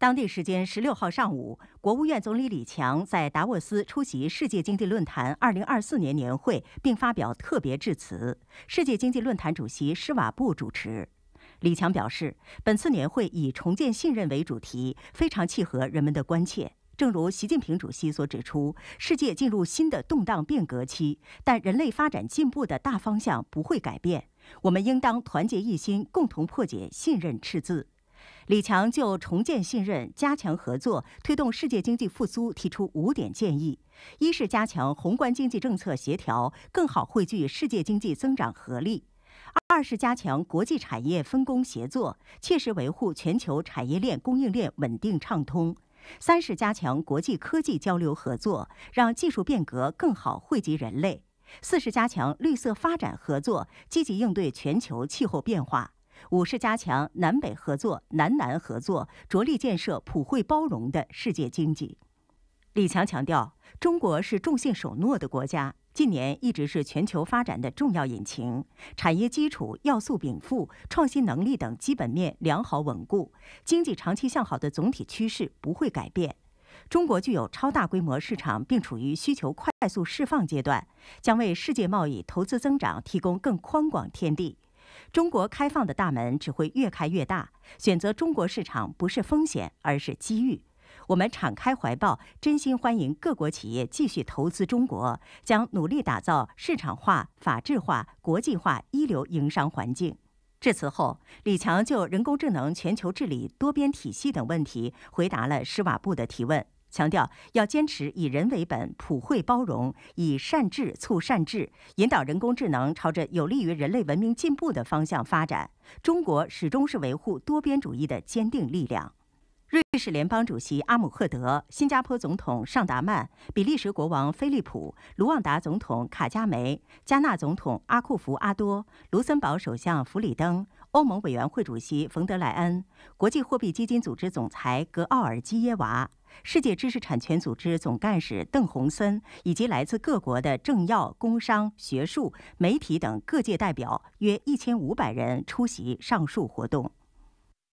当地时间十六号上午，国务院总理李强在达沃斯出席世界经济论坛二零二四年年会，并发表特别致辞。世界经济论坛主席施瓦布主持。李强表示，本次年会以“重建信任”为主题，非常契合人们的关切。正如习近平主席所指出，世界进入新的动荡变革期，但人类发展进步的大方向不会改变。我们应当团结一心，共同破解信任赤字。李强就重建信任、加强合作、推动世界经济复苏提出五点建议：一是加强宏观经济政策协调，更好汇聚世界经济增长合力；二是加强国际产业分工协作，切实维护全球产业链、供应链稳定畅通；三是加强国际科技交流合作，让技术变革更好惠及人类；四是加强绿色发展合作，积极应对全球气候变化。五是加强南北合作、南南合作，着力建设普惠包容的世界经济。李强强调，中国是重信守诺的国家，近年一直是全球发展的重要引擎，产业基础、要素禀赋、创新能力等基本面良好稳固，经济长期向好的总体趋势不会改变。中国具有超大规模市场，并处于需求快速释放阶段，将为世界贸易、投资增长提供更宽广天地。中国开放的大门只会越开越大，选择中国市场不是风险，而是机遇。我们敞开怀抱，真心欢迎各国企业继续投资中国，将努力打造市场化、法治化、国际化一流营商环境。致辞后，李强就人工智能、全球治理、多边体系等问题回答了施瓦布的提问。强调要坚持以人为本、普惠包容，以善治促善治，引导人工智能朝着有利于人类文明进步的方向发展。中国始终是维护多边主义的坚定力量。瑞士联邦主席阿姆赫德、新加坡总统尚达曼、比利时国王菲利普、卢旺达总统卡加梅、加纳总统阿库福阿多、卢森堡首相弗里登、欧盟委员会主席冯德莱恩、国际货币基金组织总裁格奥尔基耶娃。世界知识产权组织总干事邓洪森以及来自各国的政要、工商、学术、媒体等各界代表约一千五百人出席上述活动。